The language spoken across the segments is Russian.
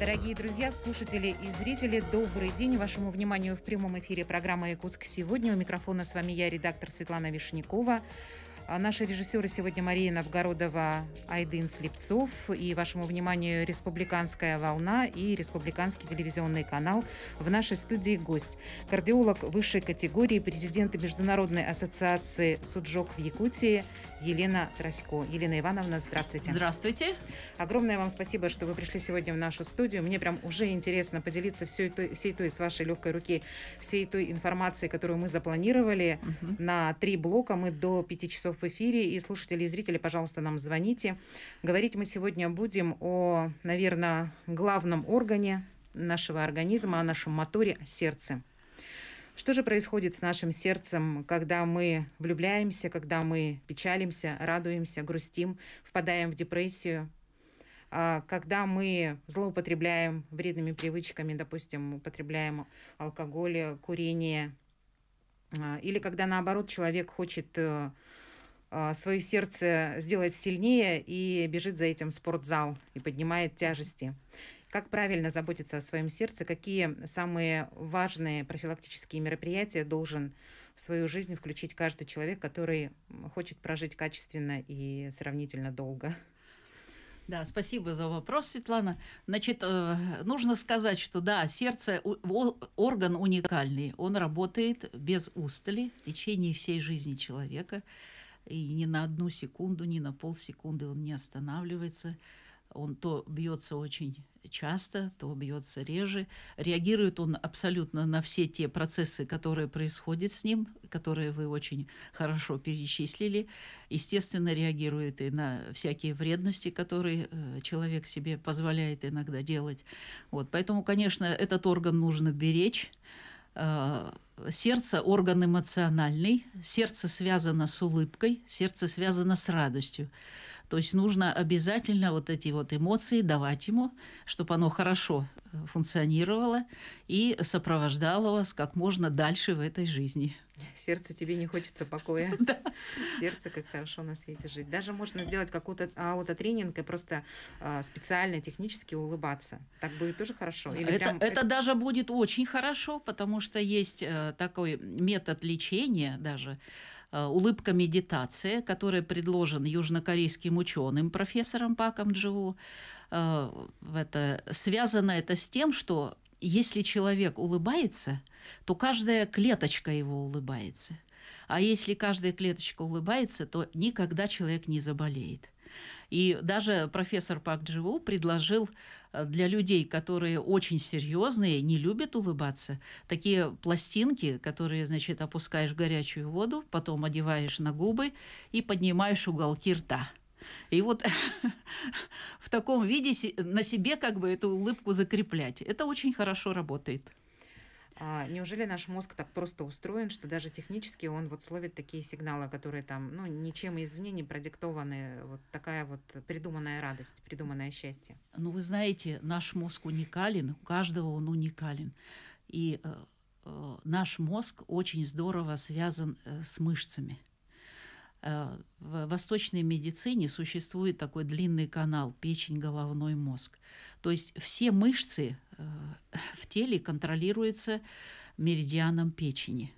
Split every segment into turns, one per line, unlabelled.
Дорогие друзья, слушатели и зрители, добрый день. Вашему вниманию в прямом эфире программа «Якутск сегодня». У микрофона с вами я, редактор Светлана Вишнякова. А наши режиссеры сегодня Мария Новгородова, Айдын Слепцов и вашему вниманию «Республиканская волна» и «Республиканский телевизионный канал» в нашей студии гость. Кардиолог высшей категории, президента Международной ассоциации «Суджок» в Якутии Елена Трасько. Елена Ивановна, здравствуйте. Здравствуйте. Огромное вам спасибо, что вы пришли сегодня в нашу студию. Мне прям уже интересно поделиться всей той, всей той с вашей легкой руки, всей той информацией, которую мы запланировали угу. на три блока. Мы до пяти часов в эфире. И слушатели и зрители, пожалуйста, нам звоните. Говорить мы сегодня будем о, наверное, главном органе нашего организма, о нашем моторе – сердце. Что же происходит с нашим сердцем, когда мы влюбляемся, когда мы печалимся, радуемся, грустим, впадаем в депрессию, а, когда мы злоупотребляем вредными привычками, допустим, употребляем алкоголь, курение, а, или когда наоборот человек хочет э, а, свое сердце сделать сильнее и бежит за этим в спортзал и поднимает тяжести. Как правильно заботиться о своем сердце? Какие самые важные профилактические мероприятия должен в свою жизнь включить каждый человек, который хочет прожить качественно и сравнительно долго?
Да, спасибо за вопрос, Светлана. Значит, э, нужно сказать, что да, сердце орган уникальный. Он работает без устали в течение всей жизни человека и ни на одну секунду, ни на полсекунды он не останавливается. Он то бьется очень часто, то бьется реже. Реагирует он абсолютно на все те процессы, которые происходят с ним, которые вы очень хорошо перечислили. Естественно, реагирует и на всякие вредности, которые э, человек себе позволяет иногда делать. Вот. Поэтому, конечно, этот орган нужно беречь Э, сердце – орган эмоциональный, сердце связано с улыбкой, сердце связано с радостью. То есть нужно обязательно вот эти вот эмоции давать ему, чтобы оно хорошо э, функционировало и сопровождало вас как можно дальше в этой жизни.
Сердце тебе не хочется покоя. Да. Сердце как хорошо на свете жить. Даже можно сделать какой-то аутотренинг и просто э, специально технически улыбаться. Так будет тоже хорошо. Или это, прям... это э даже
будет очень хорошо, потому что есть э, такой метод лечения даже Э, улыбка медитация, которая предложена южнокорейским ученым профессором Паком Дживу. Э, это, связано это с тем, что если человек улыбается, то каждая клеточка его улыбается. А если каждая клеточка улыбается, то никогда человек не заболеет. И даже профессор Пак Дживу предложил э, для людей, которые очень серьезные, не любят улыбаться, такие пластинки, которые, значит, опускаешь в горячую воду, потом одеваешь на губы и поднимаешь уголки рта. И вот в таком виде на себе как бы эту улыбку закреплять. Это очень хорошо
работает. А, неужели наш мозг так просто устроен, что даже технически он вот словит такие сигналы, которые там, ну, ничем извне не продиктованы, вот такая вот придуманная радость, придуманное счастье?
Ну, вы знаете, наш мозг уникален, у каждого он уникален. И э, э, наш мозг очень здорово связан э, с мышцами – Э, в восточной медицине существует такой длинный канал печень-головной мозг. То есть все мышцы э, в теле контролируются меридианом печени.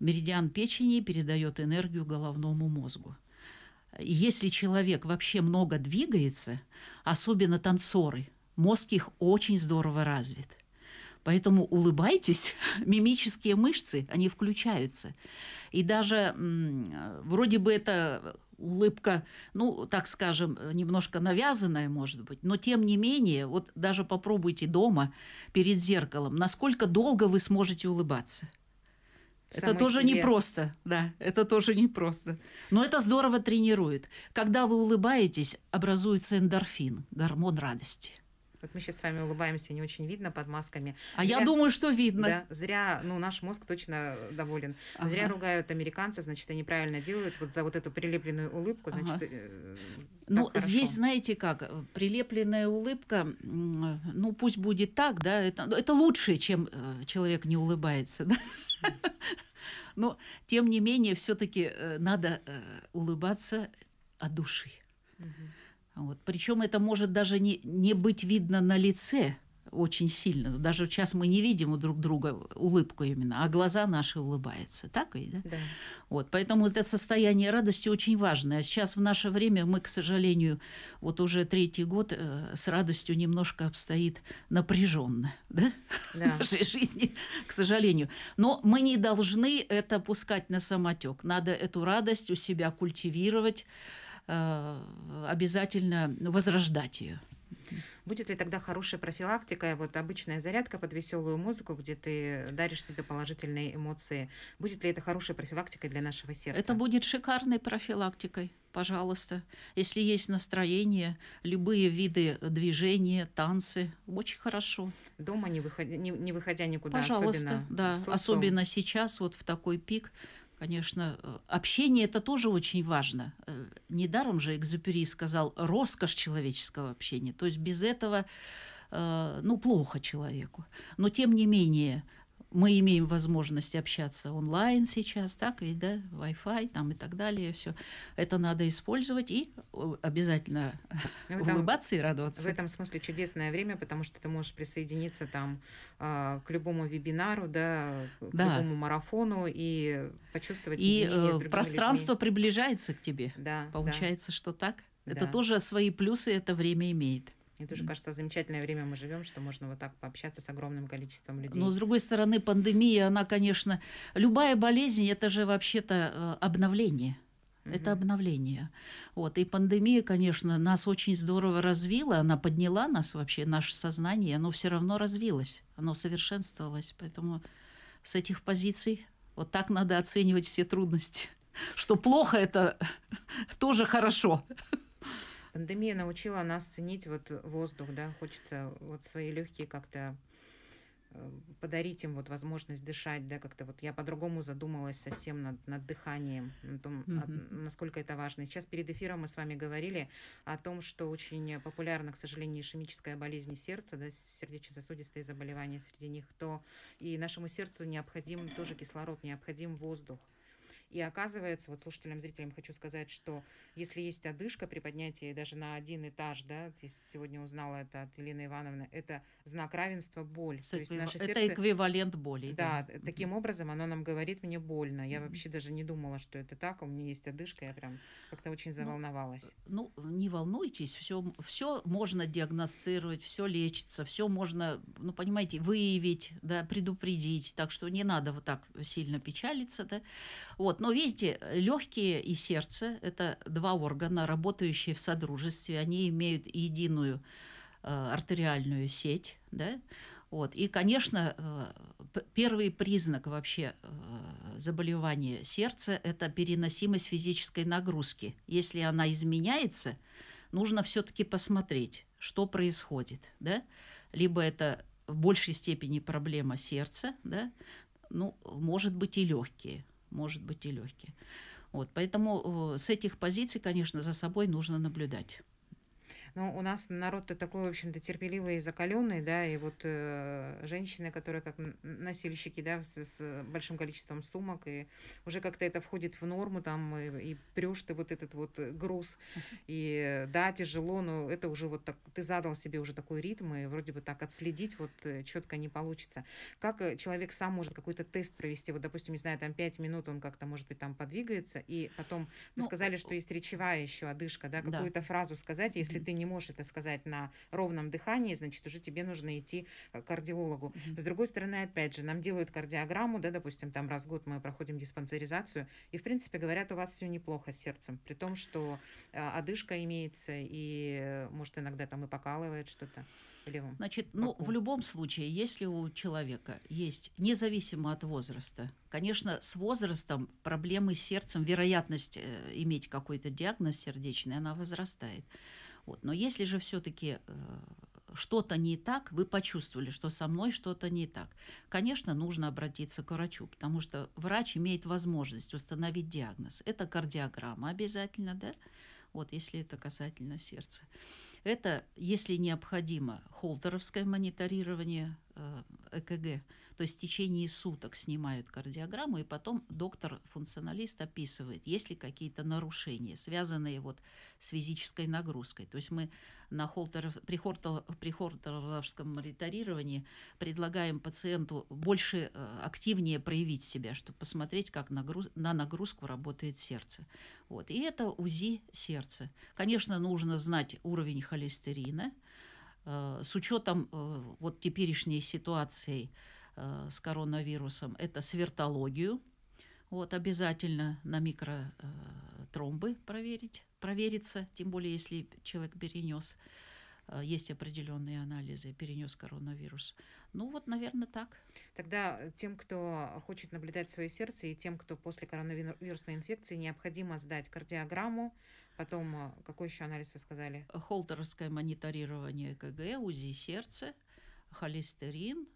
Меридиан печени передает энергию головному мозгу. Если человек вообще много двигается, особенно танцоры, мозг их очень здорово развит – Поэтому улыбайтесь, мимические мышцы, они включаются. И даже вроде бы это улыбка, ну, так скажем, немножко навязанная, может быть, но тем не менее, вот даже попробуйте дома перед зеркалом, насколько долго вы сможете улыбаться. Самой это тоже себе. непросто, да, это тоже непросто. Но это здорово тренирует. Когда вы улыбаетесь, образуется эндорфин, гормон радости.
Вот мы сейчас с вами улыбаемся, не очень видно под масками. А зря, я думаю, что
видно. Да,
зря, ну, наш мозг точно э, доволен. Ага. Зря ругают американцев, значит, они правильно делают. Вот за вот эту прилепленную улыбку, значит, ага. Э, э,
Ну, хорошо. здесь, знаете как, э, прилепленная улыбка, ну, пусть будет так, да, это, ну, это лучше, чем человек не улыбается, да. Но, тем не менее, все-таки надо улыбаться от души. Угу. Вот. Причем это может даже не, не быть видно на лице очень сильно. Даже сейчас мы не видим у друг друга улыбку именно, а глаза наши улыбаются. Так ведь, да? да. Вот. Поэтому это состояние радости очень важное. Сейчас в наше время мы, к сожалению, вот уже третий год э, с радостью немножко обстоит напряженно да? Да. в нашей жизни, к сожалению. Но мы не должны это пускать на самотек. Надо эту радость у себя культивировать, Э, обязательно возрождать ее.
Будет ли тогда хорошая профилактика, вот обычная зарядка под веселую музыку, где ты даришь себе положительные эмоции? Будет ли это хорошей профилактикой для нашего сердца? Это будет шикарной профилактикой, пожалуйста. Если есть настроение,
любые виды движения, танцы, очень хорошо. Дома не выходя, не, не выходя никуда. Пожалуйста, особенно да. Особенно сейчас, вот в такой пик, Конечно, э, общение это тоже очень важно. Э, недаром же Экзюпери сказал роскошь человеческого общения. То есть без этого э, ну, плохо человеку. Но тем не менее, мы имеем возможность общаться онлайн сейчас, так ведь, да, Wi-Fi там и так далее, все. Это надо использовать и обязательно
в этом, улыбаться и радоваться. В этом смысле чудесное время, потому что ты можешь присоединиться там э, к любому вебинару, да, к да. любому марафону и почувствовать и э, с пространство людьми. приближается к тебе. Да, получается, да. что так. Да. Это тоже свои плюсы это время имеет. И тоже, кажется, в замечательное время мы живем, что можно вот так пообщаться с огромным количеством людей. Но, с другой
стороны, пандемия, она, конечно... Любая болезнь, это же вообще-то э, обновление. Mm-hmm. Это обновление. Вот. И пандемия, конечно, нас очень здорово развила, она подняла нас вообще, наше сознание, оно все равно развилось, оно совершенствовалось. Поэтому с этих позиций вот так надо оценивать все трудности. Что плохо, это тоже хорошо.
Пандемия научила нас ценить вот воздух, да, хочется вот свои легкие как-то э, подарить им вот возможность дышать, да, как-то вот я по-другому задумалась совсем над, над дыханием, на том, mm-hmm. от, насколько это важно. Сейчас перед эфиром мы с вами говорили о том, что очень популярна, к сожалению, ишемическая болезнь сердца, да, сердечно-сосудистые заболевания среди них, то и нашему сердцу необходим тоже кислород, необходим воздух. И оказывается, вот слушателям, зрителям хочу сказать, что если есть одышка при поднятии даже на один этаж, да, сегодня узнала это от Елены Ивановны, это знак равенства боль. С То есть наше это эквивалент боли. Да, да. таким mm образом оно нам говорит, мне больно. Я mm вообще даже не думала, что это так, у меня есть одышка, я прям как-то очень ну, заволновалась. Ну, ну не волнуйтесь, все,
все можно диагностировать, все лечится, все можно, ну, понимаете, выявить, да, предупредить, так что не надо вот так сильно печалиться, да. Вот, вот, но видите, легкие и сердце – это два органа, работающие в содружестве. Они имеют единую э, артериальную сеть, да? Вот. И, конечно, э, первый признак вообще э, заболевания сердца – это переносимость физической нагрузки. Если она изменяется, нужно все-таки посмотреть, что происходит, да? Либо это в большей степени проблема сердца, да? ну, может быть, и легкие может быть и легкие. Вот, поэтому э, с этих позиций, конечно, за собой нужно наблюдать.
Но ну, у нас народ-то такой, в общем-то, терпеливый и закаленный, да, и вот э, женщины, которые как носильщики, да, с, с большим количеством сумок, и уже как-то это входит в норму, там, и, и прешь ты вот этот вот э, груз, и да, тяжело, но это уже вот так, ты задал себе уже такой ритм, и вроде бы так отследить вот э, четко не получится. Как э, человек сам может какой-то тест провести, вот, допустим, не знаю, там, пять минут он как-то, может быть, там подвигается, и потом, вы ну, сказали, что есть речевая еще одышка, да, какую-то да. фразу сказать, если ты не не можешь это сказать на ровном дыхании, значит, уже тебе нужно идти э, к кардиологу. Mm-hmm. С другой стороны, опять же, нам делают кардиограмму, да, допустим, там раз в год мы проходим диспансеризацию, и, в принципе, говорят, у вас все неплохо с сердцем, при том, что э, одышка имеется, и, э, может, иногда там и покалывает что-то в левом
Значит, ну, боку. ну, в любом случае, если у человека есть, независимо от возраста, конечно, с возрастом проблемы с сердцем, вероятность иметь какой-то диагноз сердечный, она возрастает. Вот. Но если же все-таки э, что-то не так, вы почувствовали, что со мной что-то не так. Конечно, нужно обратиться к врачу, потому что врач имеет возможность установить диагноз. Это кардиограмма обязательно, да? Вот, если это касательно сердца. Это, если необходимо, холтеровское мониторирование ЭКГ, э то есть в течение суток снимают кардиограмму, и потом доктор-функционалист описывает, есть ли какие-то нарушения, связанные вот с физической нагрузкой. То есть мы на холтер при, хортер, при хортеровском мониторировании предлагаем пациенту больше э, активнее проявить себя, чтобы посмотреть, как нагруз, на нагрузку работает сердце. Вот. И это УЗИ сердца. Конечно, нужно знать уровень холестерина, Э, с учетом э, вот теперешней ситуации э, с коронавирусом, это свертологию, вот обязательно на микротромбы проверить, провериться, тем более если человек перенес, есть определенные анализы, перенес коронавирус.
Ну вот, наверное, так. Тогда тем, кто хочет наблюдать свое сердце и тем, кто после коронавирусной инфекции, необходимо сдать кардиограмму, Потом, э, какой еще анализ вы сказали? Холтеровское мониторирование ЭКГ, УЗИ сердца, холестерин,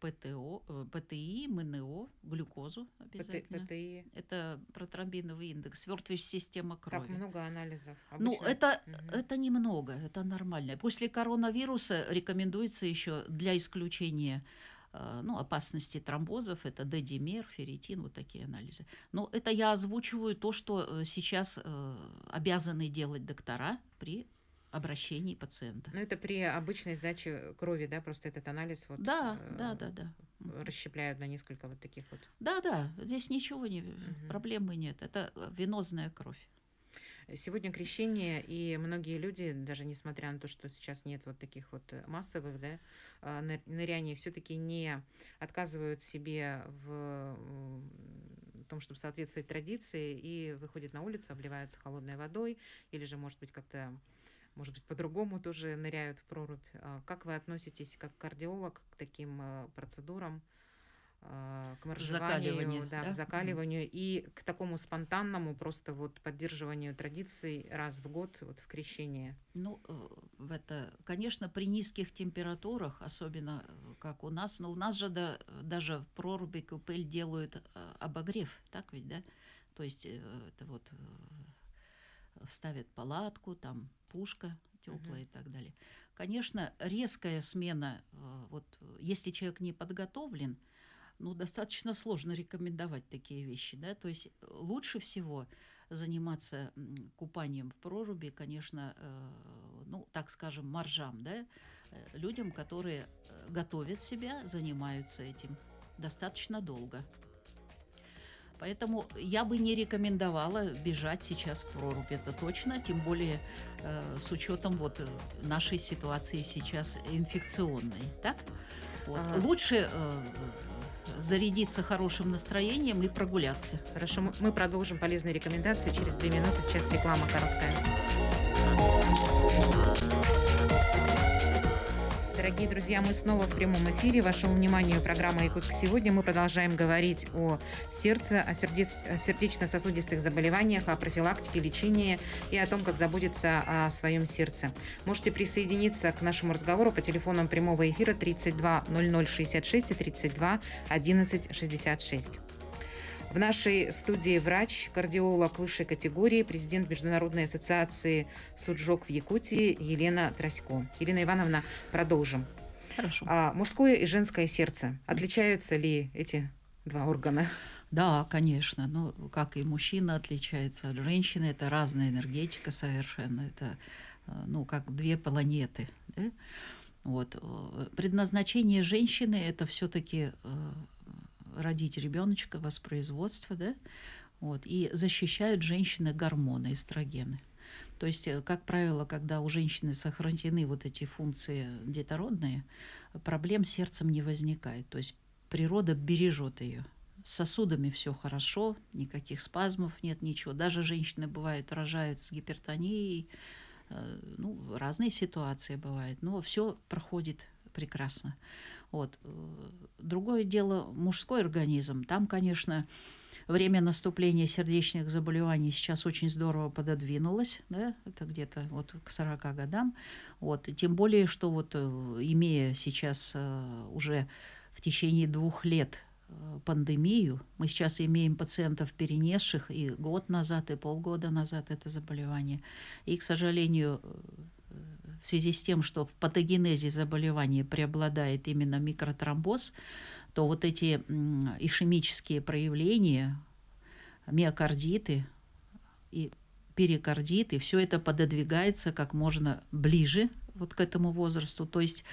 ПТО, э, ПТИ, МНО, глюкозу обязательно. ПТИ. Это протромбиновый индекс, свертывающая система крови. Так много анализов. Ну, обычно. Ну, это, угу. это немного, это нормально. После коронавируса рекомендуется еще для исключения а, ну, опасности тромбозов, это d ферритин, вот такие анализы. Но это я озвучиваю то, что э, сейчас э, обязаны делать доктора при
обращении пациента. Ну, это при обычной сдаче крови, да, просто этот анализ вот... Да, э, да, да, да. Расщепляют на несколько вот таких вот...
Да, да, здесь ничего не... Угу. Проблемы нет. Это э, венозная кровь.
Сегодня крещение, и многие люди, даже несмотря на то, что сейчас нет вот таких вот э, массовых да, а, ныряний, все-таки не отказывают себе в том, чтобы соответствовать традиции, и выходят на улицу, обливаются холодной водой, или же, может быть, как-то может быть, по-другому тоже ныряют в прорубь. А, как вы относитесь как кардиолог к таким а, процедурам? А, к моржеванию, закаливанию, да, да? к закаливанию mm-hmm. и к такому спонтанному просто вот поддерживанию традиций раз в год вот в крещение.
Ну, э, это, конечно, при низких температурах, особенно э, как у нас, но у нас же да, даже в проруби купель делают э, обогрев, так ведь, да? То есть это вот ставят палатку, там пушка теплая uh-huh. и так далее. Конечно, резкая смена, вот если человек не подготовлен, ну, достаточно сложно рекомендовать такие вещи, да, то есть э, лучше всего заниматься купанием в проруби, конечно, э, ну, так скажем, маржам, да, э, людям, которые э, готовят себя, занимаются этим достаточно долго. Поэтому я бы не рекомендовала бежать сейчас в прорубь, это точно, тем более э, с учетом вот нашей ситуации сейчас инфекционной, так? Вот. А... Лучше
э, зарядиться хорошим настроением и прогуляться. Хорошо, мы продолжим полезные рекомендации через 2 минуты. Сейчас реклама короткая дорогие друзья, мы снова в прямом эфире. Вашему вниманию программа «Якутск сегодня». Мы продолжаем говорить о сердце, о, сердец, о сердечно-сосудистых заболеваниях, о профилактике, лечении и о том, как заботиться о своем сердце. Можете присоединиться к нашему разговору по телефонам прямого эфира 32 0066 и 32 11 66. В нашей студии врач, кардиолог высшей категории, президент Международной ассоциации «Суджок» в Якутии Елена Трасько. Елена Ивановна, продолжим. Хорошо. А, мужское и женское сердце. Отличаются ли эти два органа? Да, конечно. Но ну, как и мужчина
отличается от женщины, это разная энергетика совершенно. Это, э, ну, как две планеты. Да? Вот. Э, предназначение женщины – это все-таки э, родить ребеночка, воспроизводство, да, вот, и защищают женщины гормоны, эстрогены. То есть, э, как правило, когда у женщины сохранены вот эти функции детородные, проблем с сердцем не возникает. То есть природа бережет ее. С сосудами все хорошо, никаких спазмов нет, ничего. Даже женщины бывают рожают с гипертонией, э, ну, разные ситуации бывают, но все проходит прекрасно. Вот. Э, другое дело мужской организм. Там, конечно, время наступления сердечных заболеваний сейчас очень здорово пододвинулось, да, это где-то вот к 40 годам. Вот. Тем более, что вот э, имея сейчас э, уже в течение двух лет пандемию. Мы сейчас имеем пациентов, перенесших и год назад, и полгода назад это заболевание. И, к сожалению, в связи с тем, что в патогенезе заболевания преобладает именно микротромбоз, то вот эти ишемические проявления, миокардиты и перикардиты, все это пододвигается как можно ближе вот к этому возрасту. То есть,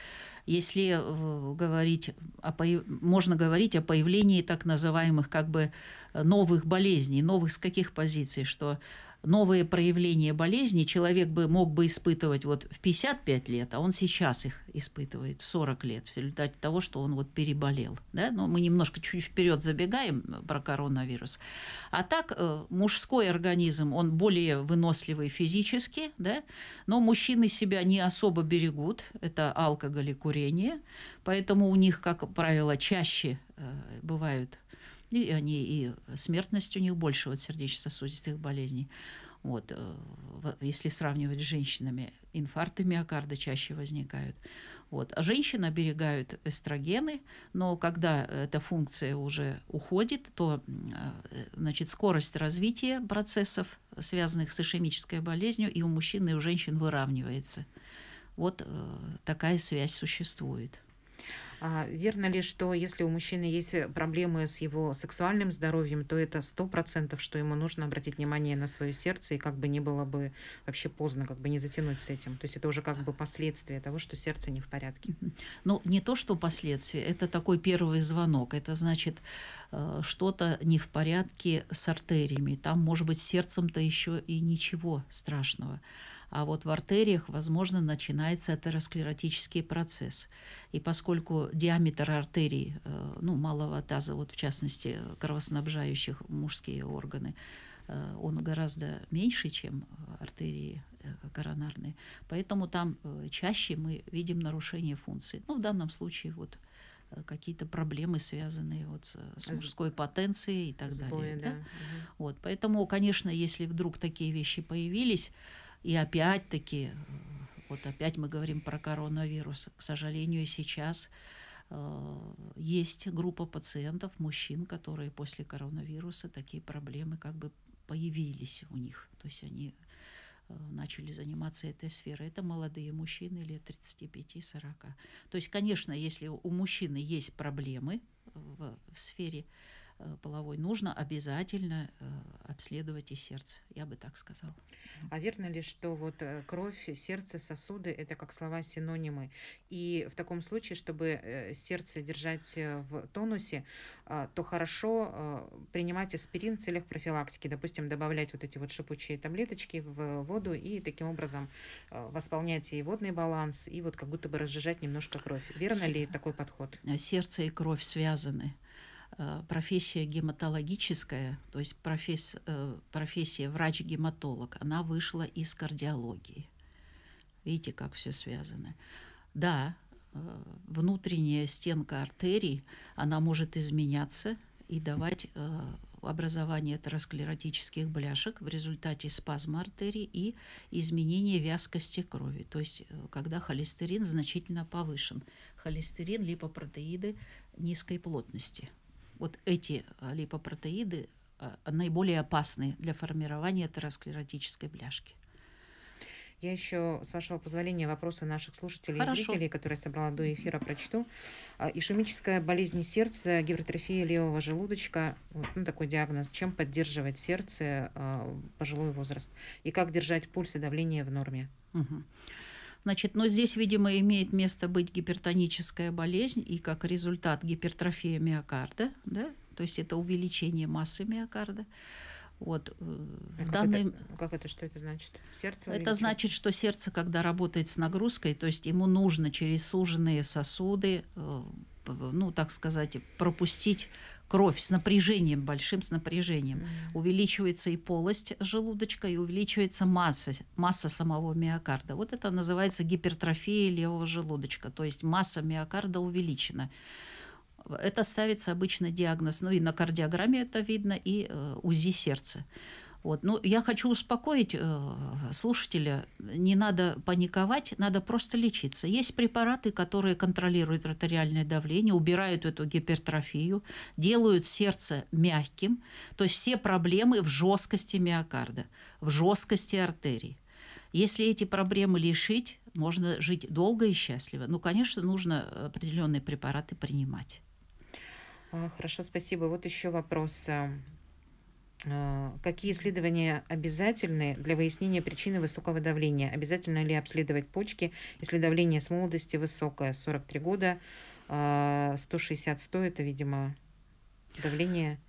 если э, говорить о можно говорить о появлении так называемых как бы э, новых болезней, новых с каких позиций, что новые проявления болезни человек бы мог бы испытывать вот в 55 лет, а он сейчас их испытывает в 40 лет в результате того, что он вот переболел. Да? Но мы немножко чуть вперед забегаем про коронавирус. А так э, мужской организм, он более выносливый физически, да? но мужчины себя не особо берегут, это алкоголь и курение, поэтому у них, как правило, чаще э, бывают и они и смертность у них больше вот сердечно-сосудистых болезней. Вот, э, если сравнивать с женщинами, инфаркты миокарда чаще возникают. Вот. А женщин оберегают эстрогены, но когда эта функция уже уходит, то э, значит, скорость развития процессов, связанных с ишемической болезнью, и у мужчин, и у женщин выравнивается.
Вот э, такая связь существует. А Верно ли, что если у мужчины есть э, проблемы с его сексуальным здоровьем, то это сто процентов, что ему нужно обратить внимание на свое сердце, и как бы не было бы вообще поздно, как бы не затянуть с этим. То есть это уже как бы последствия того, что сердце не в порядке.
Ну, не то, что последствия, это такой первый звонок. Это значит, э, что-то не в порядке с артериями. Там, может быть, сердцем-то еще и ничего страшного а вот в артериях, возможно, начинается атеросклеротический процесс. И поскольку диаметр артерий, э, ну, малого таза, вот в частности, э, кровоснабжающих мужские органы, э, он гораздо меньше, чем артерии коронарные. Поэтому там чаще мы видим нарушение функции. Ну, в данном случае вот какие-то проблемы, связанные вот с мужской потенцией и так Сбои, далее. Да? Да. Угу. Вот, поэтому, конечно, если вдруг такие вещи появились, и опять-таки, вот опять мы говорим про коронавирус, к сожалению, сейчас э, есть группа пациентов, мужчин, которые после коронавируса такие проблемы как бы появились у них. То есть они э, начали заниматься этой сферой. Это молодые мужчины лет 35-40. То есть, конечно, если у мужчины есть проблемы э, в, в сфере Э, половой, нужно обязательно э, обследовать
и сердце. Я бы так сказала. А верно ли, что вот э, кровь, сердце, сосуды – это как слова-синонимы? И в таком случае, чтобы сердце держать в тонусе, то хорошо принимать аспирин в целях профилактики. Допустим, добавлять вот эти вот шипучие таблеточки в воду и таким образом восполнять и водный баланс, и вот как будто бы разжижать немножко кровь. Верно С... ли такой подход? Сердце и кровь
связаны. Э, профессия гематологическая, то есть професс, э, профессия врач-гематолог, она вышла из кардиологии. Видите, как все связано. Да, э, внутренняя стенка артерий, она может изменяться и давать образование атеросклеротических бляшек в результате спазма артерий и изменения вязкости крови, то есть когда холестерин значительно повышен. Холестерин – липопротеиды низкой плотности – вот эти а, липопротеиды а, наиболее опасны для формирования атеросклеротической бляшки.
Я еще, с вашего позволения, вопросы наших слушателей Хорошо. и зрителей, которые я собрала до эфира, прочту. А, ишемическая болезнь сердца, гипертрофия левого желудочка, ну, такой диагноз. Чем поддерживать сердце пожилой возраст? И как держать пульс и давление в норме?
Угу. Значит, но здесь, видимо, имеет место быть гипертоническая болезнь и как результат гипертрофия миокарда, да, то есть это увеличение массы миокарда. Вот. Э, а как, данный... это, ну, как это, что это значит?
Сердце это
значит, что сердце, когда работает с нагрузкой, то есть ему нужно через суженные сосуды, э, ну, так сказать, пропустить кровь с напряжением, большим с напряжением. Mm-hmm. Увеличивается и полость желудочка, и увеличивается масса, масса самого миокарда. Вот это называется гипертрофия левого желудочка, то есть масса миокарда увеличена. Это ставится обычно диагноз, ну и на кардиограмме это видно, и э, УЗИ сердца. Вот. Но ну, я хочу успокоить э, слушателя, не надо паниковать, надо просто лечиться. Есть препараты, которые контролируют артериальное давление, убирают эту гипертрофию, делают сердце мягким, то есть все проблемы в жесткости миокарда, в жесткости артерий. Если эти проблемы лишить, можно жить долго и счастливо. Ну, конечно, нужно определенные препараты принимать.
А, хорошо, спасибо. Вот еще вопрос э, Э, какие исследования обязательны для выяснения причины высокого давления? Обязательно ли обследовать почки, если давление с молодости высокое, 43 года, 160-100, э, это, видимо, давление?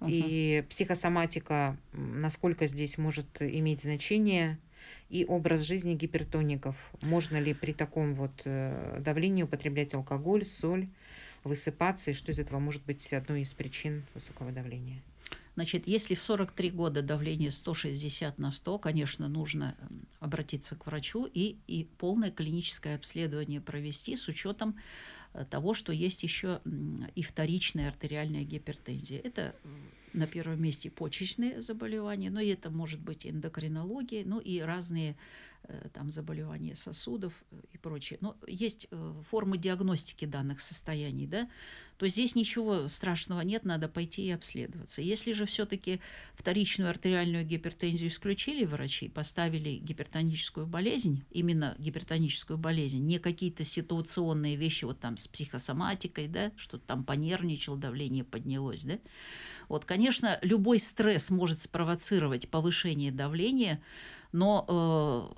Uh-huh. И психосоматика, насколько здесь может иметь значение? И образ жизни гипертоников. Можно ли при таком вот э, давлении употреблять алкоголь, соль, высыпаться? И что из этого может быть одной из причин высокого давления?
Значит, если в 43 года давление 160 на 100, конечно, нужно обратиться к врачу и, и полное клиническое обследование провести с учетом э, того, что есть еще и вторичная артериальная гипертензия. Это на первом месте почечные заболевания, но это может быть эндокринология, ну и разные э, там заболевания сосудов э, и прочее. Но есть э, формы диагностики данных состояний, да, то здесь ничего страшного нет, надо пойти и обследоваться. Если же все-таки вторичную артериальную гипертензию исключили врачи, поставили гипертоническую болезнь, именно гипертоническую болезнь, не какие-то ситуационные вещи вот там с психосоматикой, да, что там понервничал, давление поднялось, да, вот, конечно, любой стресс может спровоцировать повышение давления, но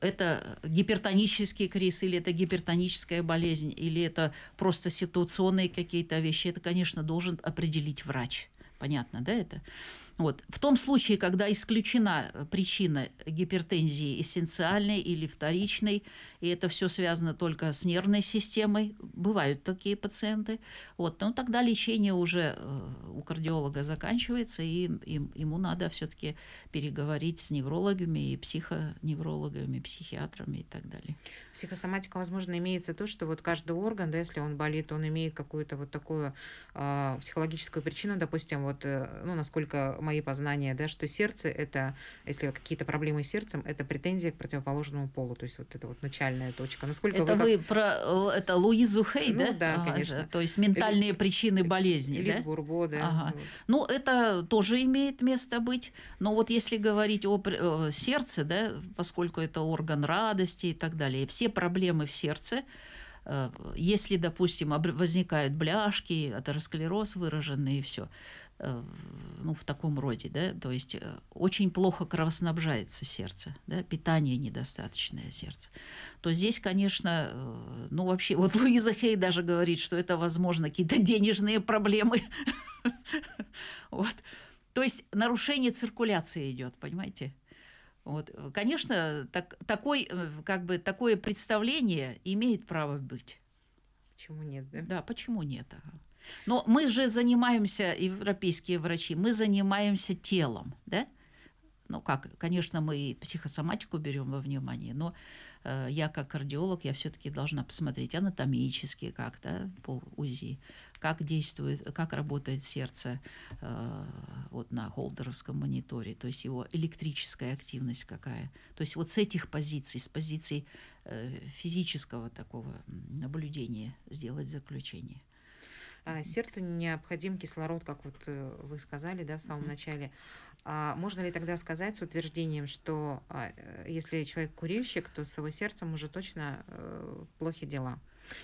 э, это гипертонический криз или это гипертоническая болезнь, или это просто ситуационные какие-то вещи, это, конечно, должен определить врач. Понятно, да, это? Вот. В том случае, когда исключена э, причина гипертензии эссенциальной или вторичной, и это все связано только с нервной системой, бывают такие пациенты, вот, но ну, тогда лечение уже э, у кардиолога заканчивается, и им, ему надо все-таки переговорить с неврологами и психоневрологами, психиатрами и так далее.
Психосоматика, возможно, имеется то, что вот каждый орган, да, если он болит, он имеет какую-то вот такую э, психологическую причину, допустим, вот, э, ну, насколько мои познания, да, что сердце это, если какие-то проблемы с сердцем, это претензия к противоположному полу, то есть вот это вот начальная точка. Насколько это вы, вы как... про это
Луизу Хей, ну, да? да, ага, конечно. То
есть ментальные Или...
причины болезни, Элис да? Бурбо, да. Ага. Вот. Ну, это тоже имеет место быть, но вот если говорить о сердце, да, поскольку это орган радости и так далее, все проблемы в сердце, э, если, допустим, возникают бляшки, атеросклероз выраженный и все, Э, ну, в таком роде, да, то есть э, очень плохо кровоснабжается сердце, да, питание недостаточное сердце, то здесь, конечно, э, ну, вообще, вот Луиза Хей даже говорит, что это, возможно, какие-то денежные проблемы, вот, то есть нарушение циркуляции идет, понимаете, вот, конечно, так, такой, как бы, такое представление имеет право быть. Почему нет, да? Да, почему нет, ага. Но мы же занимаемся, европейские врачи, мы занимаемся телом, да? Ну как, конечно, мы и психосоматику берем во внимание, но э, я как кардиолог, я все-таки должна посмотреть анатомически как, да, по УЗИ, как действует, как работает сердце э, вот на холдеровском мониторе, то есть его электрическая активность какая. То есть вот с этих позиций, с позиций э,
физического такого наблюдения сделать заключение. А, сердцу необходим кислород, как вот э, вы сказали да, в самом начале. А можно ли тогда сказать с утверждением, что а, э, если человек курильщик, то с его сердцем уже точно э, плохи дела?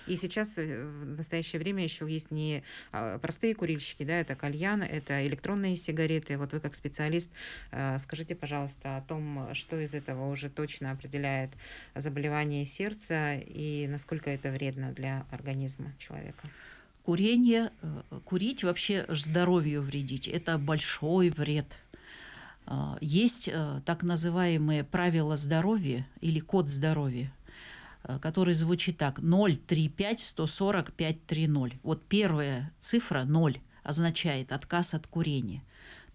И сейчас в настоящее время еще есть не а, простые курильщики, да, это кальян, это электронные сигареты. Вот вы как специалист скажите, пожалуйста, о том, что из этого уже точно определяет заболевание сердца и насколько это вредно для организма человека
курение, э, курить вообще здоровью вредить. Это большой вред. А, есть э, так называемые правила здоровья или код здоровья, э, который звучит так 035 145 30. Вот первая цифра 0 означает отказ от курения.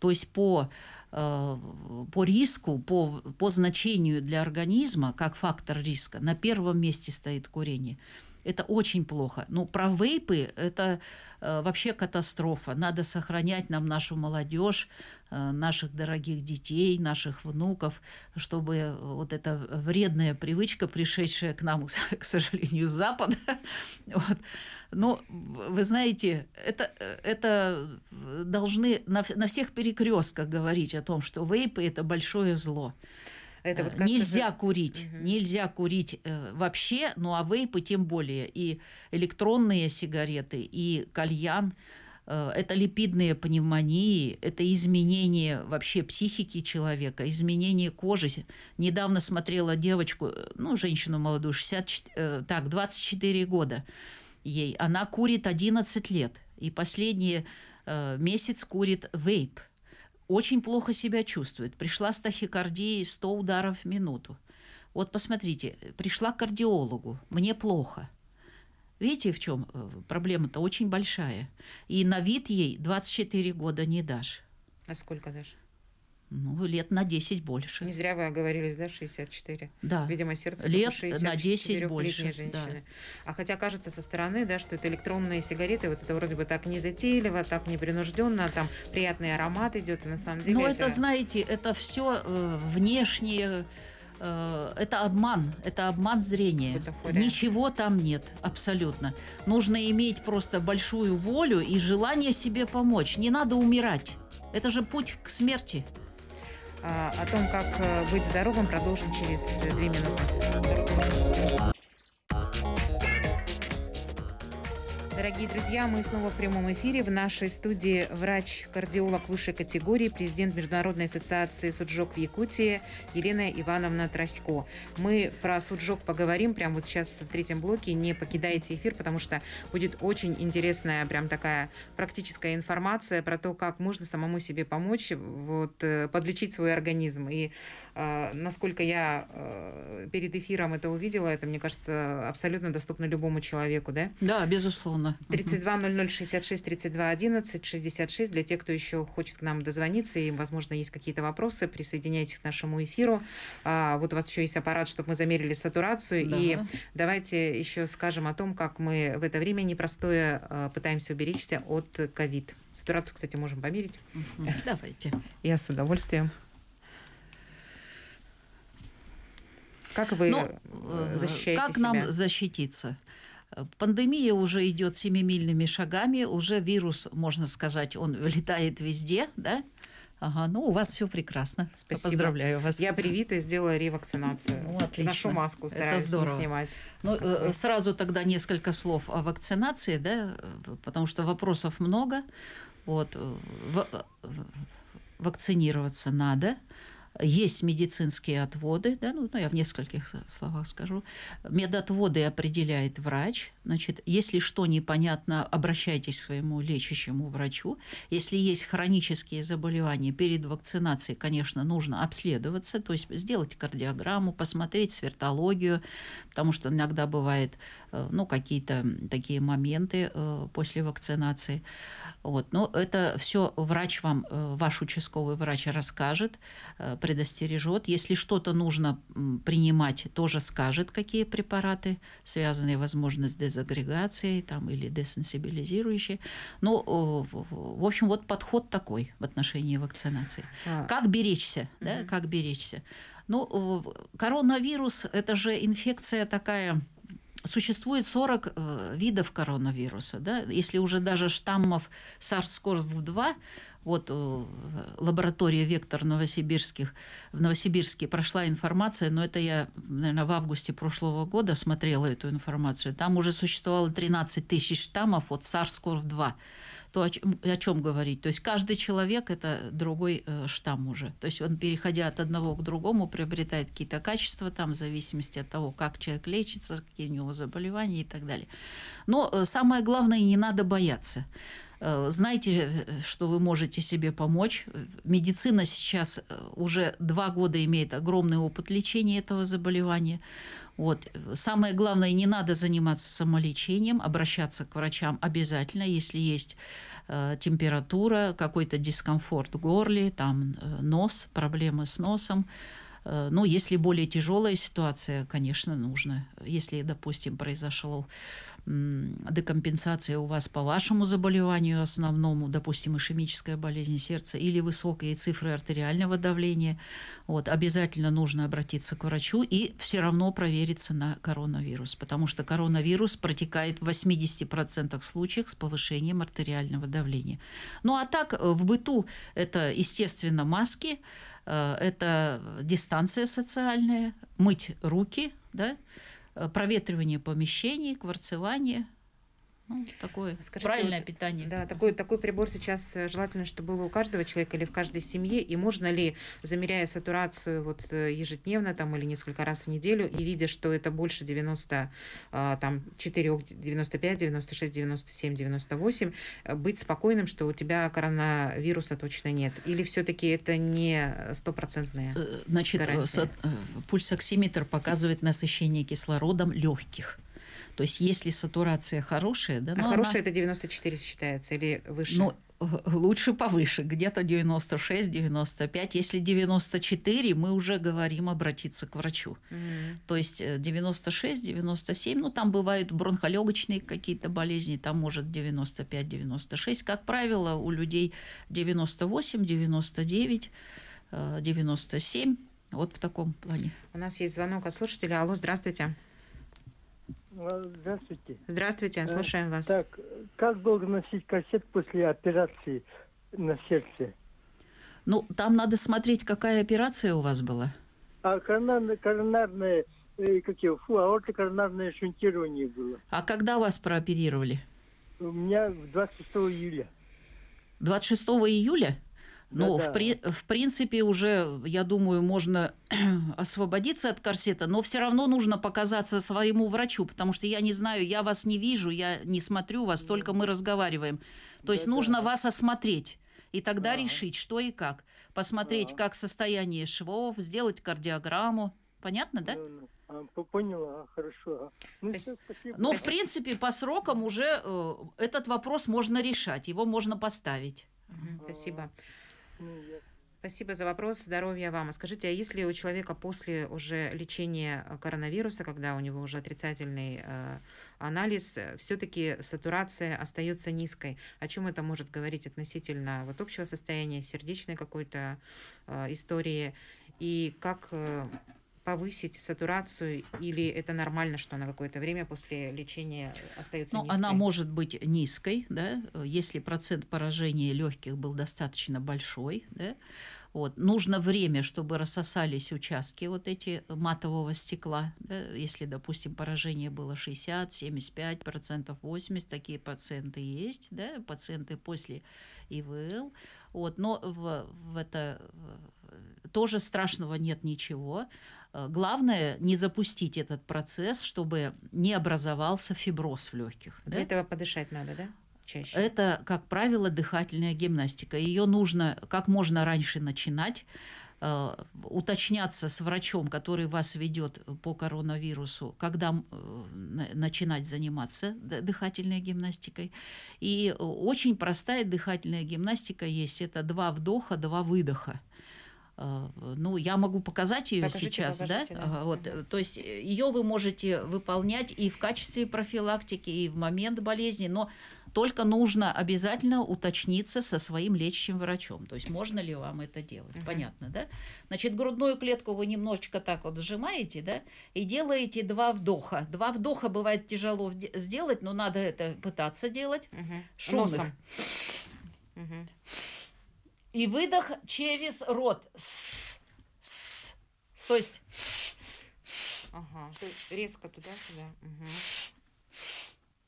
То есть по, по риску, по, по значению для организма, как фактор риска, на первом месте стоит курение – это очень плохо. Ну, про вейпы это э, вообще катастрофа. Надо сохранять нам нашу молодежь, э, наших дорогих детей, наших внуков, чтобы э, вот эта вредная привычка, пришедшая к нам, к сожалению, с Запада, вот, но ну, вы знаете, это, э, это должны на, на всех перекрестках говорить о том, что вейпы это большое зло. Это э, вот кажется, нельзя же... курить, угу. нельзя курить э, вообще, ну а вейпы тем более, и электронные сигареты, и кальян, э, это липидные пневмонии, это изменение вообще психики человека, изменение кожи. Недавно смотрела девочку, э, ну, женщину молодую, 64, так, 24 года ей, она курит 11 лет, и последний э, месяц курит вейп – очень плохо себя чувствует. Пришла с тахикардией 100 ударов в минуту. Вот посмотрите, пришла к кардиологу, мне плохо. Видите, в чем э, проблема-то очень большая. И на вид ей 24 года не дашь. А сколько дашь? Ну, лет
на 10 больше. Не зря вы оговорились, да, 64? Да. Видимо, сердце лет 64 на 10 больше. Женщины. Да. А хотя кажется со стороны, да, что это электронные сигареты, вот это вроде бы так незатейливо, так непринужденно, там приятный аромат идет, и на самом деле Ну, это, это
знаете, это все э, внешние э, это обман, это обман зрения. Бутафория. Ничего там нет, абсолютно. Нужно иметь просто большую волю и желание себе помочь. Не надо умирать. Это же путь к смерти.
А, о том, как э, быть здоровым, продолжим через э, две минуты. Дорогие друзья, мы снова в прямом эфире. В нашей студии врач-кардиолог высшей категории, президент Международной ассоциации «Суджок» в Якутии Елена Ивановна Трасько. Мы про «Суджок» поговорим прямо вот сейчас в третьем блоке. Не покидайте эфир, потому что будет очень интересная прям такая практическая информация про то, как можно самому себе помочь, вот, э, подлечить свой организм. И э, насколько я э, перед эфиром это увидела, это, мне кажется, абсолютно доступно любому человеку, да? Да, безусловно Безусловно. 3200-66-3211-66 для тех, кто еще хочет к нам дозвониться, и, возможно, есть какие-то вопросы, присоединяйтесь к нашему эфиру. А, вот у вас еще есть аппарат, чтобы мы замерили сатурацию. Да. И давайте еще скажем о том, как мы в это время непростое а, пытаемся уберечься от ковид. Сатурацию, кстати, можем померить. Давайте. Я с удовольствием. Как вы ну, э, э, защищаете как
себя? Как нам защититься? Пандемия уже идет семимильными шагами, уже вирус, можно сказать, он летает везде, да? Ага, ну у вас все прекрасно.
Спасибо. Поздравляю вас. Я привита и сделала ревакцинацию. Ну, отлично. Нашу маску, стараюсь Это здорово. не снимать.
Ну, э, Такое. сразу тогда несколько слов о вакцинации, да, э, потому что вопросов много. Вот, э, вакцинироваться надо. Есть медицинские отводы, да, ну, ну я в нескольких словах скажу. Медотводы определяет врач. Значит, если что непонятно, обращайтесь к своему лечащему врачу. Если есть хронические заболевания, перед вакцинацией, конечно, нужно обследоваться, то есть сделать кардиограмму, посмотреть свертологию, потому что иногда бывает, э, ну, какие-то такие моменты э, после вакцинации. Вот, но это все врач вам, э, ваш участковый врач расскажет, предостережет. Если что-то нужно принимать, тоже скажет, какие препараты, связанные, возможно, с дезагрегацией там, или десенсибилизирующие. Ну, в общем, вот подход такой в отношении вакцинации. А. Как беречься? Mm-hmm. Да, как беречься? Ну, коронавирус – это же инфекция такая существует 40 э, видов коронавируса. Да? Если уже даже штаммов SARS-CoV-2 вот э, лаборатория «Вектор» новосибирских, в Новосибирске прошла информация, но это я, наверное, в августе прошлого года смотрела эту информацию. Там уже существовало 13 тысяч штаммов от SARS-CoV-2. То о чем, о чем говорить? То есть каждый человек – это другой э, штамм уже. То есть он, переходя от одного к другому, приобретает какие-то качества там, в зависимости от того, как человек лечится, какие у него заболевания и так далее. Но э, самое главное, не надо бояться. Э, Знайте, что вы можете себе помочь. Медицина сейчас э, уже два года имеет огромный опыт лечения этого заболевания. Вот. Самое главное, не надо заниматься самолечением, обращаться к врачам обязательно, если есть э, температура, какой-то дискомфорт в горле, там э, нос, проблемы с носом. Э, ну, если более тяжелая ситуация, конечно, нужно. Если, допустим, произошел декомпенсация у вас по вашему заболеванию основному, допустим, ишемическая болезнь сердца или высокие цифры артериального давления, вот, обязательно нужно обратиться к врачу и все равно провериться на коронавирус, потому что коронавирус протекает в 80% случаев с повышением артериального давления. Ну а так э, в быту это, естественно, маски, э, это дистанция социальная, мыть руки, да, Э, проветривание помещений, кварцевание – ну,
такое Скажите, правильное вот, питание. Да, такой, такой прибор сейчас э, желательно, чтобы был у каждого человека или в каждой семье. И можно ли, замеряя сатурацию вот э, ежедневно там, или несколько раз в неделю, и видя, что это больше 90, а, там, 4, 95, 96, 97, 98, быть спокойным, что у тебя коронавируса точно нет? Или все-таки это не стопроцентная э, Значит, гарантия? пульсоксиметр показывает насыщение кислородом
легких. То есть если сатурация хорошая... Да, а хорошая она... это
94 считается или
выше? Ну, э, лучше повыше, где-то 96-95. Если 94, мы уже говорим обратиться к врачу. Mm. То есть 96-97, э, ну там бывают бронхолегочные какие-то болезни, там может 95-96. Как правило, у людей 98-99, 97. Э, вот в таком плане.
У нас есть звонок от слушателя. Алло, здравствуйте. Здравствуйте. Э, здравствуйте. Здравствуйте, э, слушаем вас. Так, как долго носить корсет после операции на сердце?
Ну, там надо смотреть, какая операция у вас была.
А коронарное, коронарная э, как я, фу, аортокоронарное шунтирование было.
А когда вас прооперировали?
У меня 26 июля.
26 июля?
Ну, да, в, при,
в принципе, уже, я думаю, можно освободиться от корсета, но все равно нужно показаться своему врачу, потому что я не знаю, я вас не вижу, я не смотрю вас, да. только мы разговариваем. То да, есть да. нужно вас осмотреть. И тогда ага. решить, что и как. Посмотреть, ага. как состояние швов, сделать кардиограмму. Понятно, да? Поняла, а, хорошо. Ну, все, Но, в принципе, по срокам уже э, этот вопрос можно решать, его
можно поставить. Угу, спасибо. Спасибо за вопрос. Здоровья вам. А скажите, а если у человека после уже лечения э, коронавируса, когда у него уже отрицательный э, анализ, э, все-таки сатурация остается низкой, о чем это может говорить относительно вот общего состояния, сердечной какой-то э, истории, и как э, повысить сатурацию, или это нормально, что она какое-то время после лечения остается Но низкой? Она может
быть низкой, да, если процент поражения легких был достаточно большой, да, вот. Нужно время, чтобы рассосались участки вот эти матового стекла. Да? Если, допустим, поражение было 60, 75 процентов, 80, такие пациенты есть, да? пациенты после ИВЛ. Вот. Но в, в это тоже страшного нет ничего. Э, главное не запустить этот процесс, чтобы не образовался фиброз в легких. Для да? этого
подышать надо, да? чаще?
Это, как правило, дыхательная гимнастика. Ее нужно как можно раньше начинать э, уточняться с врачом, который вас ведет по коронавирусу, когда э, начинать заниматься дыхательной гимнастикой. И очень простая дыхательная гимнастика есть. Это два вдоха, два выдоха. А, ну, я могу показать ее покажите, сейчас, да? да. вот, то есть э, ее вы можете выполнять и в качестве профилактики, и в момент болезни, но только нужно обязательно уточниться со своим лечащим врачом. То есть можно ли вам это делать? Uh-huh. Понятно, да? Значит, грудную клетку вы немножечко так вот сжимаете, да, и делаете два вдоха. Два вдоха бывает тяжело сделать, но надо это пытаться делать. Uh-huh. Шумных. Носом. Uh-huh. И выдох через рот. С, с. То есть... Ага, то резко туда-сюда. Угу.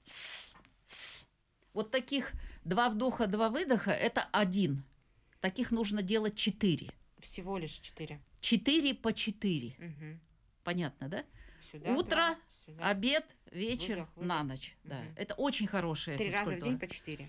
С, с. Вот таких два вдоха, два выдоха – это один. Таких нужно делать четыре.
Всего лишь четыре.
Четыре по четыре. Угу. Понятно, да?
Сюда, Утро,
сюда. обед, вечер, выдох, выдох. на ночь. Угу. Да. Это очень хорошая Три физкультура. раза в день по четыре.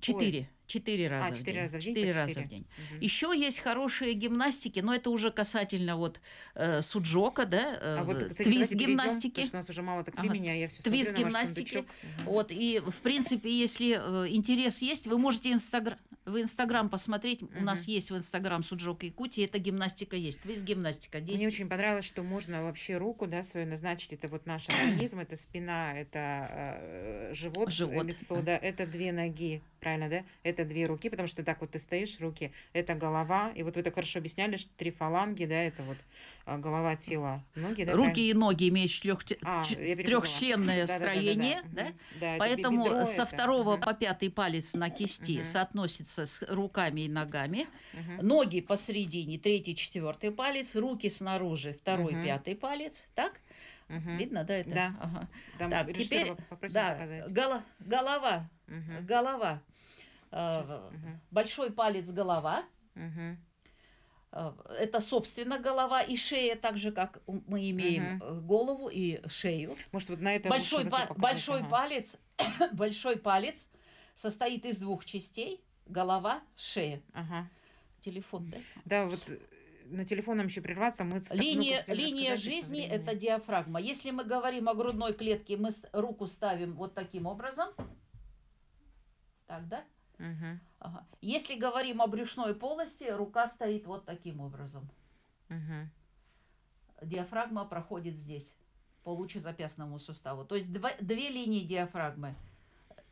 Четыре. Четыре а, раза, а, 4 в, день. раза в день. Четыре раза в день. Угу. Еще есть хорошие гимнастики, но это уже касательно вот э, суджока, да, э, а вот, э, кстати, твист гимнастики. Перейдем, у нас уже мало так времени, ага. а я все Твист смотрю гимнастики. угу. Вот и в принципе, если э, интерес есть, вы можете инстаграм в Инстаграм посмотреть. Угу. У нас есть в Инстаграм суджок Якутии, эта гимнастика есть. Твист гимнастика. Действие. Мне очень
понравилось, что можно вообще руку, да, свою назначить. Это вот наш организм, это спина, это э, живот, живот, лицо, да, это две ноги, правильно, да? Это это две руки, потому что так вот ты стоишь, руки, это голова, и вот вы так хорошо объясняли, что три фаланги, да, это вот а, голова, тело, ноги, да? Руки правильно? и ноги имеют трех, а, трехчленное строение, да?
Поэтому со второго по пятый палец на кисти угу. соотносится с руками и ногами, угу. ноги посередине, третий, четвертый палец, руки снаружи, второй, угу. пятый палец, так? Угу. Видно, да, это? Да. Ага. Там так, теперь да, показать. голова, голова, угу. голова угу. Большой палец голова.
Угу.
Это, собственно, голова и шея, так же, как мы имеем угу. голову и шею. Может, вот на это большой, па- показать, большой ага. палец, большой палец состоит из двух частей: голова, шея. Ага. Телефон, да? Да, вот на
телефоном еще прерваться. Мы линия линия жизни – это
диафрагма. Если мы говорим о грудной клетке, мы руку ставим вот таким образом. Так, да? Угу. Ага. Если говорим о брюшной полости, рука стоит вот таким образом. Угу. Диафрагма проходит здесь, по лучезапястному суставу. То есть два, две линии диафрагмы.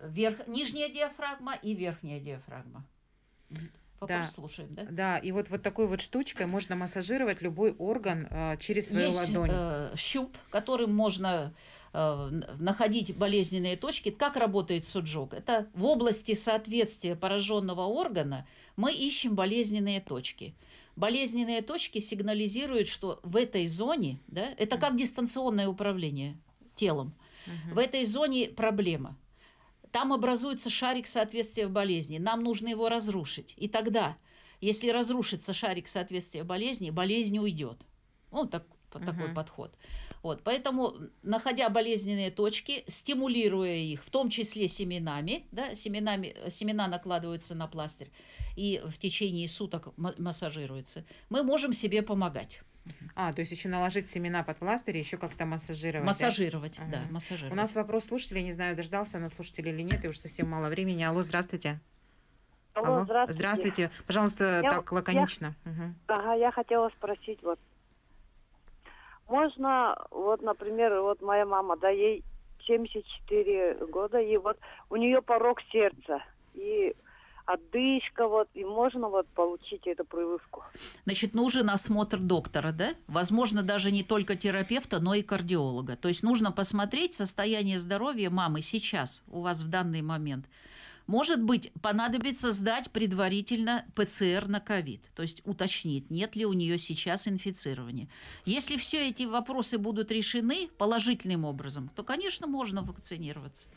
Верх, нижняя диафрагма и верхняя диафрагма. да.
слушаем, да? Да, и вот, вот такой вот штучкой можно массажировать любой орган э, через свою Есть, ладонь. Э, щуп, которым можно
Э, находить болезненные точки. Как работает суджок? Это в области соответствия пораженного органа мы ищем болезненные точки. Болезненные точки сигнализируют, что в этой зоне, да, это как дистанционное управление телом, в этой зоне проблема. Там образуется шарик соответствия болезни, нам нужно его разрушить. И тогда, если разрушится шарик соответствия болезни, болезнь уйдет. Ну, так, угу. такой подход. Вот, поэтому, находя болезненные точки, стимулируя их, в том числе семенами, да, семенами, э, семена накладываются на пластырь и в течение суток массажируются, мы можем себе
помогать. А, то есть еще наложить семена под пластырь, еще как-то массажировать. Массажировать, да, ага. да массажировать. У нас вопрос слушателя, не знаю, дождался она слушателя или нет, и уже совсем мало времени. Алло, здравствуйте. Алло, Алло. здравствуйте. Здравствуйте. Пожалуйста, я, так лаконично. Я, угу. Ага, я хотела спросить, вот можно, вот, например, вот моя мама, да, ей 74 года, и вот у нее порог сердца. И отдышка, вот, и можно вот получить эту прививку.
Значит, нужен осмотр доктора, да? Возможно, даже не только терапевта, но и кардиолога. То есть нужно посмотреть состояние здоровья мамы сейчас, у вас в данный момент – может быть, понадобится сдать предварительно ПЦР на ковид, то есть уточнить, нет ли у нее сейчас инфицирования. Если все эти вопросы будут решены положительным образом, то,
конечно, можно вакцинироваться.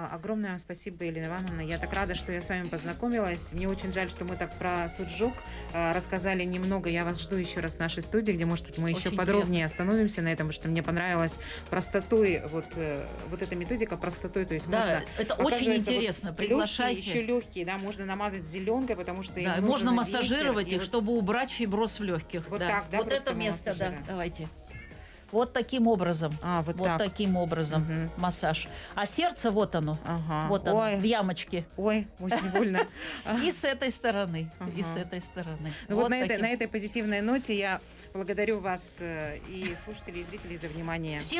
А, огромное вам спасибо, Елена Ивановна. Я так рада, что я с вами познакомилась. Мне очень жаль, что мы так про Суджук а, рассказали немного. Я вас жду еще раз в нашей студии, где, может быть, мы еще очень подробнее интересно. остановимся на этом, потому что мне понравилась простотой, вот, э, вот эта методика простотой. То есть да, можно, это очень интересно. Вот, Приглашайте. Легкие, еще легкие, да, можно намазать зеленкой, потому что да, можно массажировать ветер, их, вот... чтобы
убрать фиброз в легких. Вот да. так, да, вот это место, массажира. да. Давайте. Вот таким образом. А, вот, вот так. таким образом угу. массаж. А сердце вот оно. Ага. Вот оно, Ой. в ямочке. Ой, очень больно. И с этой стороны. И с этой стороны.
Ну вот на этой позитивной ноте я благодарю вас э, и слушателей, и зрителей за внимание.